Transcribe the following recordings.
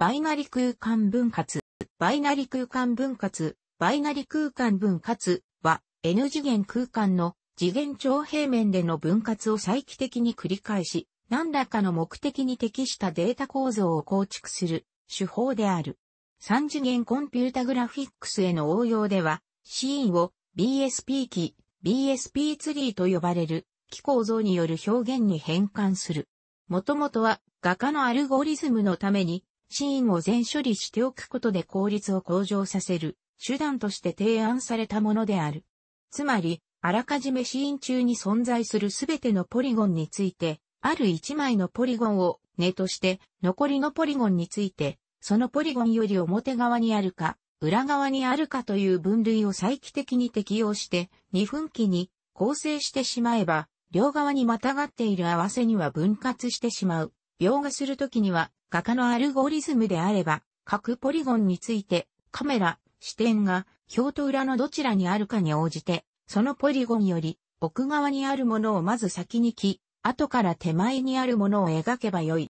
バイナリ空間分割、バイナリ空間分割、バイナリ空間分割は N 次元空間の次元長平面での分割を再帰的に繰り返し、何らかの目的に適したデータ構造を構築する手法である。三次元コンピュータグラフィックスへの応用では、シーンを BSP 機、BSP ツリーと呼ばれる機構造による表現に変換する。もともとは画家のアルゴリズムのためにシーンを全処理しておくことで効率を向上させる手段として提案されたものである。つまり、あらかじめシーン中に存在するすべてのポリゴンについて、ある一枚のポリゴンを根として、残りのポリゴンについて、そのポリゴンより表側にあるか、裏側にあるかという分類を再帰的に適用して、2分期に構成してしまえば、両側にまたがっている合わせには分割してしまう。描画するときには、画家のアルゴリズムであれば、各ポリゴンについて、カメラ、視点が表と裏のどちらにあるかに応じて、そのポリゴンより奥側にあるものをまず先に来、後から手前にあるものを描けばよい。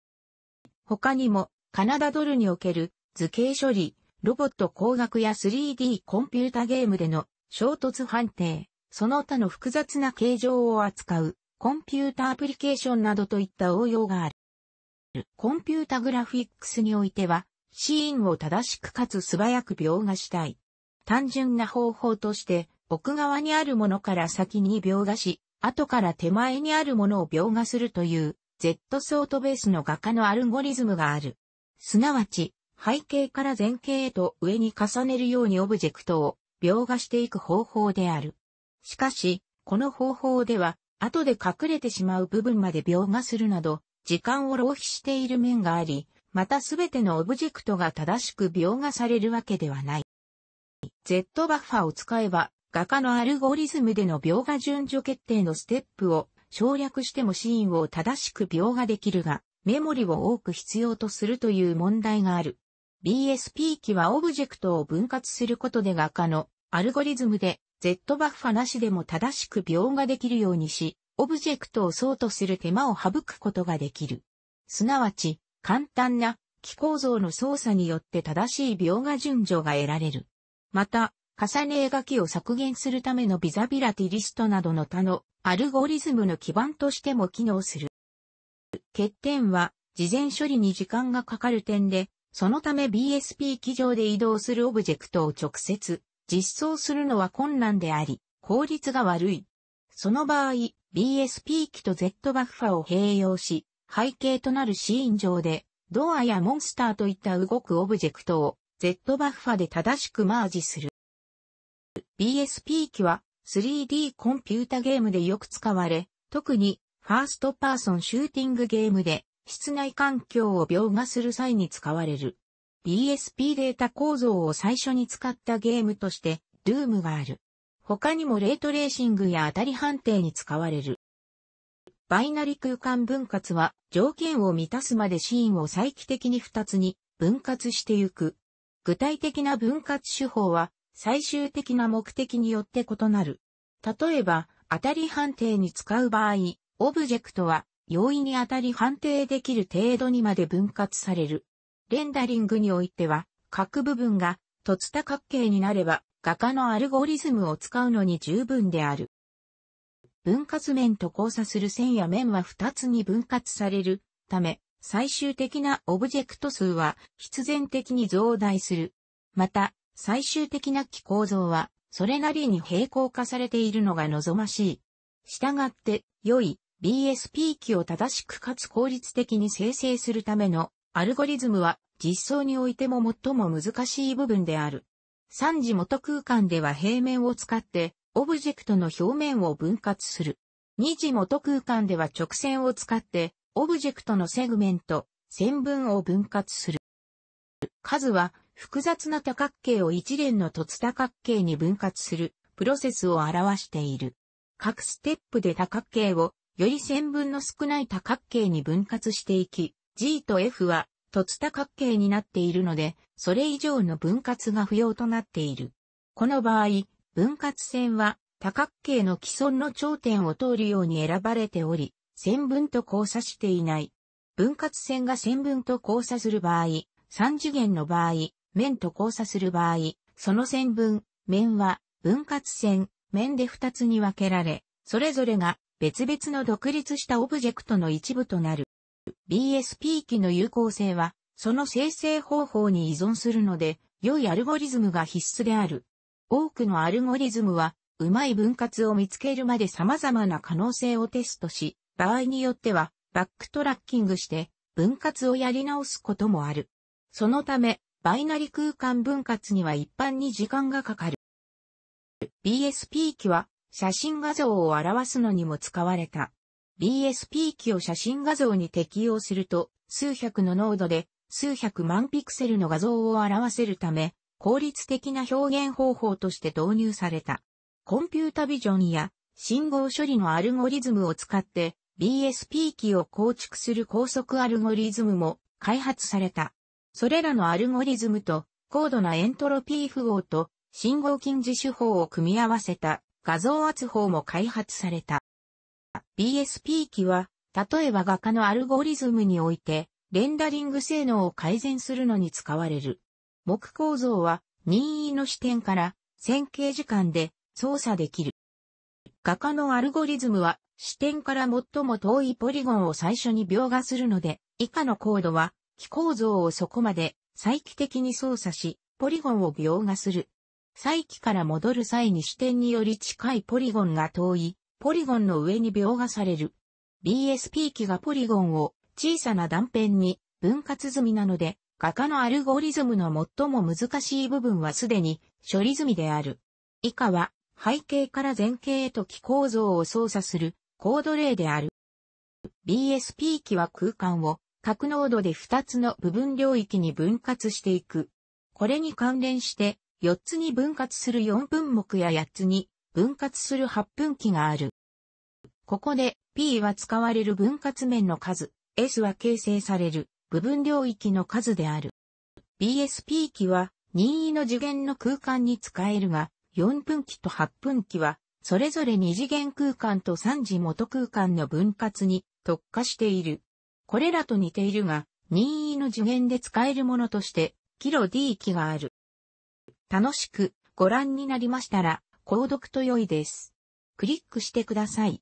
他にも、カナダドルにおける図形処理、ロボット工学や 3D コンピュータゲームでの衝突判定、その他の複雑な形状を扱うコンピュータアプリケーションなどといった応用がある。るコンピュータグラフィックスにおいては、シーンを正しくかつ素早く描画したい。単純な方法として、奥側にあるものから先に描画し、後から手前にあるものを描画するという、Z ソートベースの画家のアルゴリズムがある。すなわち、背景から前景へと上に重ねるようにオブジェクトを描画していく方法である。しかし、この方法では、後で隠れてしまう部分まで描画するなど、時間を浪費している面があり、またすべてのオブジェクトが正しく描画されるわけではない。Z バッファを使えば、画家のアルゴリズムでの描画順序決定のステップを省略してもシーンを正しく描画できるが、メモリを多く必要とするという問題がある。BSP 機はオブジェクトを分割することで画家のアルゴリズムで Z バッファなしでも正しく描画できるようにし、オブジェクトをそうする手間を省くことができる。すなわち、簡単な気構造の操作によって正しい描画順序が得られる。また、重ね描きを削減するためのビザビラティリストなどの他のアルゴリズムの基盤としても機能する。欠点は、事前処理に時間がかかる点で、そのため BSP 機上で移動するオブジェクトを直接実装するのは困難であり、効率が悪い。その場合、BSP 機と Z バッファを併用し、背景となるシーン上で、ドアやモンスターといった動くオブジェクトを Z バッファで正しくマージする。BSP 機は 3D コンピュータゲームでよく使われ、特にファーストパーソンシューティングゲームで室内環境を描画する際に使われる。BSP データ構造を最初に使ったゲームとして、ルームがある。他にもレートレーシングや当たり判定に使われる。バイナリ空間分割は条件を満たすまでシーンを再帰的に2つに分割してゆく。具体的な分割手法は最終的な目的によって異なる。例えば、当たり判定に使う場合、オブジェクトは容易に当たり判定できる程度にまで分割される。レンダリングにおいては、各部分が凸多角形になれば画家のアルゴリズムを使うのに十分である。分割面と交差する線や面は2つに分割されるため、最終的なオブジェクト数は必然的に増大する。また、最終的な機構造は、それなりに平行化されているのが望ましい。したがって、良い BSP 機を正しくかつ効率的に生成するためのアルゴリズムは実装においても最も難しい部分である。三次元空間では平面を使ってオブジェクトの表面を分割する。二次元空間では直線を使ってオブジェクトのセグメント、線分を分割する。数は複雑な多角形を一連の凸多角形に分割するプロセスを表している。各ステップで多角形をより線分の少ない多角形に分割していき、G と F は突多角形になっているので、それ以上の分割が不要となっている。この場合、分割線は多角形の既存の頂点を通るように選ばれており、線分と交差していない。分割線が線分と交差する場合、三次元の場合、面と交差する場合、その線分、面は分割線、面で二つに分けられ、それぞれが別々の独立したオブジェクトの一部となる。BSP 機の有効性は、その生成方法に依存するので、良いアルゴリズムが必須である。多くのアルゴリズムは、うまい分割を見つけるまで様々な可能性をテストし、場合によっては、バックトラッキングして、分割をやり直すこともある。そのため、バイナリ空間分割には一般に時間がかかる。BSP 機は、写真画像を表すのにも使われた。BSP 機を写真画像に適用すると、数百の濃度で数百万ピクセルの画像を表せるため、効率的な表現方法として導入された。コンピュータビジョンや信号処理のアルゴリズムを使って BSP 機を構築する高速アルゴリズムも開発された。それらのアルゴリズムと高度なエントロピー符号と信号近似手法を組み合わせた画像圧法も開発された。BSP 機は、例えば画家のアルゴリズムにおいて、レンダリング性能を改善するのに使われる。木構造は、任意の視点から、線形時間で操作できる。画家のアルゴリズムは、視点から最も遠いポリゴンを最初に描画するので、以下のコードは、機構造をそこまで、再帰的に操作し、ポリゴンを描画する。再帰から戻る際に視点により近いポリゴンが遠い、ポリゴンの上に描画される。BSP 機がポリゴンを小さな断片に分割済みなので、画家のアルゴリズムの最も難しい部分はすでに処理済みである。以下は背景から前景へと機構造を操作するコード例である。BSP 機は空間を格納度で2つの部分領域に分割していく。これに関連して4つに分割する4分目や8つに分割する発分器がある。ここで P は使われる分割面の数、S は形成される部分領域の数である。BSP 機は任意の次元の空間に使えるが、4分機と8分機は、それぞれ2次元空間と3次元空間の分割に特化している。これらと似ているが、任意の次元で使えるものとして、キロ D 機がある。楽しくご覧になりましたら、購読と良いです。クリックしてください。